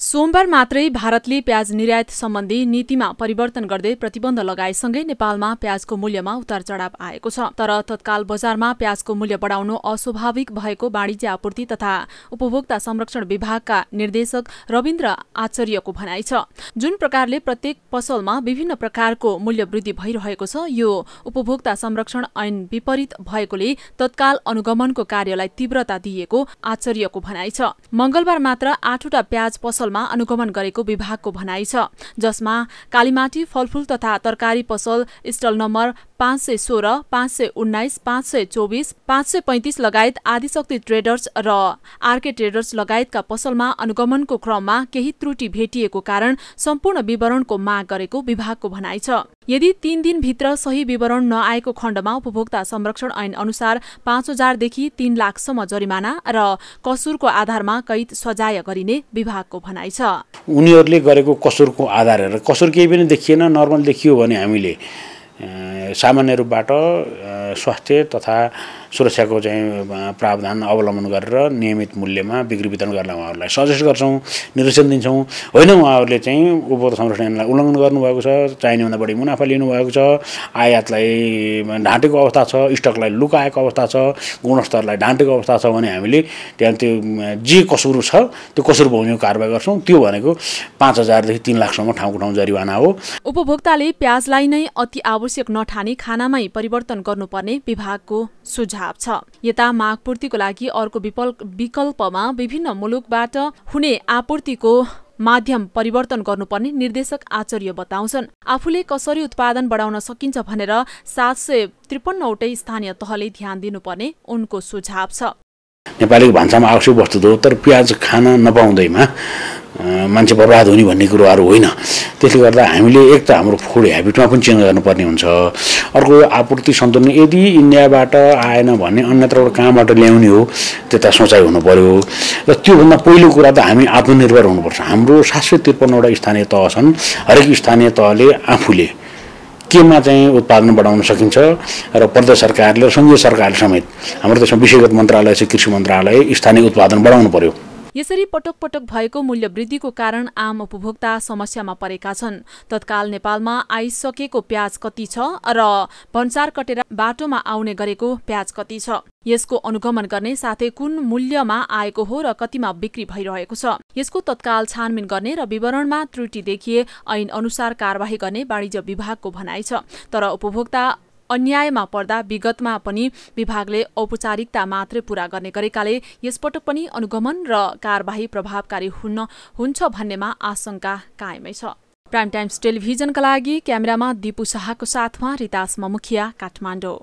सोमबार मात्रै भारतले प्याज निर्यात सम्बन्धी नीतिमा परिवर्तन गर्दै प्रतिबन्ध लगाएसँगै नेपालमा प्याजको मूल्यमा उतार चढाव आएको छ तर तत्काल बजारमा प्याजको मूल्य बढाउनु अस्वाभाविक भएको वाणिज्य आपूर्ति तथा उपभोक्ता संरक्षण विभागका निर्देशक रविन्द्र आचार्यको भनाइ छ जुन प्रकारले प्रत्येक पसलमा विभिन्न प्रकारको मूल्य वृद्धि भइरहेको छ यो उपभोक्ता संरक्षण ऐन विपरीत भएकोले तत्काल अनुगमनको कार्यलाई तीव्रता दिएको आचार्यको भनाइ छ मंगलबार मात्र आठवटा प्याज पसल पसलमा अनुगमन गरेको विभागको भनाइ छ जसमा कालीमाटी फलफूल तथा तरकारी पसल स्टल नम्बर पाँच सय सोह्र पाँच सय उन्नाइस पाँच सय चौबिस पाँच सय पैँतिस लगायत आदिशक्ति ट्रेडर्स र आरके ट्रेडर्स लगायतका पसलमा अनुगमनको क्रममा केही त्रुटि भेटिएको कारण सम्पूर्ण विवरणको माग गरेको विभागको भनाइ छ यदि तीन दिनभित्र सही विवरण नआएको खण्डमा उपभोक्ता संरक्षण ऐन अनुसार पाँच हजारदेखि तीन लाखसम्म जरिमाना र कसुरको आधारमा कैद सजाय गरिने विभागको भनाइ छ उनीहरूले गरेको कसुरको आधार कसुर केही पनि देखिएन नर्मल देखियो भने हामीले सामान्य रूपबाट स्वास्थ्य तथा सुरक्षाको चाहिँ प्रावधान अवलम्बन गरेर नियमित मूल्यमा बिक्री वितरण गर्न उहाँहरूलाई सजेस्ट गर्छौँ निर्देशन दिन्छौँ होइन उहाँहरूले चाहिँ उपभोक्ता संरक्षण ऐनलाई उल्लङ्घन गर्नुभएको छ चाहिनेभन्दा बढी मुनाफा लिनुभएको छ आयातलाई ढाँटेको अवस्था छ स्टकलाई लुकाएको अवस्था छ गुणस्तरलाई ढाँटेको अवस्था छ भने हामीले त्यहाँ त्यो जे कसुर छ त्यो कसुर भूमि कारवाही गर्छौँ त्यो भनेको पाँच हजारदेखि तिन लाखसम्म ठाउँको ठाउँ जरिवाना हो उपभोक्ताले प्याजलाई नै अति आवश्यक नठानी खानामै परिवर्तन गर्नुपर्ने विभागको सुझाव सुझाव छ यता मागपूर्तिको लागि अर्को विकल्पमा विभिन्न मुलुकबाट हुने आपूर्तिको माध्यम परिवर्तन गर्नुपर्ने निर्देशक आचार्य बताउँछन् आफूले कसरी उत्पादन बढाउन सकिन्छ भनेर सात सय त्रिपन्नवटै स्थानीय तहले ध्यान दिनुपर्ने उनको सुझाव छ नेपालीको भान्सामा आवश्यक वस्तु हो तर प्याज खान नपाउँदैमा मान्छे बर्बाद हुने भन्ने कुरोहरू होइन त्यसले गर्दा हामीले एक त हाम्रो फुड हेबिटमा पनि चेन्ज गर्नुपर्ने हुन्छ अर्को आपूर्ति सन्तुलन यदि इन्डियाबाट आएन भने अन्यत्रबाट कहाँबाट ल्याउने हो त्यता सोचाइ हुनु पऱ्यो र त्योभन्दा पहिलो कुरा त हामी आत्मनिर्भर हुनुपर्छ हाम्रो सात सय त्रिपन्नवटा स्थानीय तह छन् हरेक स्थानीय तहले आफूले केमा चाहिँ उत्पादन बढाउन सकिन्छ र प्रदेश सरकारले र सङ्घीय सरकारले समेत हाम्रो त्यसमा विषयगत मन्त्रालय छ कृषि मन्त्रालय स्थानीय उत्पादन बढाउनु पऱ्यो यसरी पटक पटक भएको मूल्य वृद्धिको कारण आम उपभोक्ता समस्यामा परेका छन् तत्काल नेपालमा आइसकेको प्याज कति छ र भन्सार कटेर बाटोमा आउने गरेको प्याज कति छ यसको अनुगमन गर्ने साथै कुन मूल्यमा आएको हो र कतिमा बिक्री भइरहेको छ यसको तत्काल छानबिन गर्ने र विवरणमा त्रुटि देखिए ऐन अनुसार कार्यवाही गर्ने वाणिज्य विभागको भनाइ छ तर उपभोक्ता अन्यायमा पर्दा विगतमा पनि विभागले औपचारिकता मात्रै पूरा गर्ने गरेकाले यसपटक पनि अनुगमन र कारवाही प्रभावकारी हुन हुन्छ भन्नेमा आशंका कायमै छ प्राइम टाइम्स टेलिभिजनका लागि क्यामेरामा दिपु शाहको साथमा रितास ममुखिया काठमाडौँ